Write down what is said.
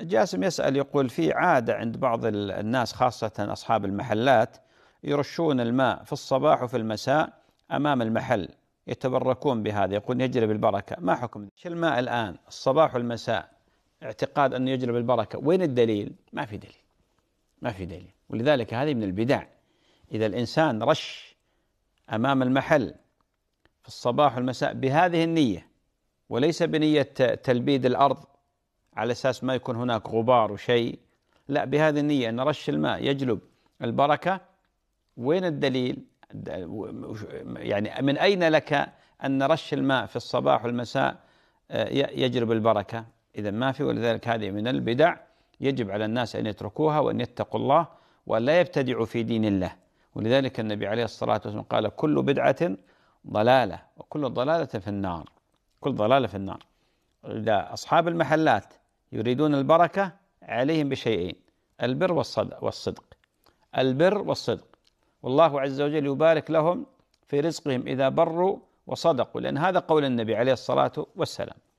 جاسم يسأل يقول في عادة عند بعض الناس خاصة أصحاب المحلات يرشون الماء في الصباح وفي المساء أمام المحل يتبركون بهذا يقول يجلب البركة ما حكم ذلك الماء الآن الصباح والمساء اعتقاد أنه يجلب البركة وين الدليل ما في دليل ما في دليل ولذلك هذه من البدع إذا الإنسان رش أمام المحل في الصباح والمساء بهذه النية وليس بنية تلبيد الأرض على أساس ما يكون هناك غبار وشيء لا بهذه النية أن رش الماء يجلب البركة وين الدليل يعني من أين لك أن رش الماء في الصباح والمساء آه، يجلب البركة إذا ما في ولذلك هذه من البدع يجب على الناس أن يتركوها وأن يتقوا الله وأن لا يبتدعوا في دين الله ولذلك النبي عليه الصلاة والسلام قال كل بدعة ضلالة وكل ضلالة في النار كل ضلالة في النار إذا أصحاب المحلات يريدون البركة عليهم بشيئين البر والصدق, البر والصدق والله عز وجل يبارك لهم في رزقهم إذا بروا وصدقوا لأن هذا قول النبي عليه الصلاة والسلام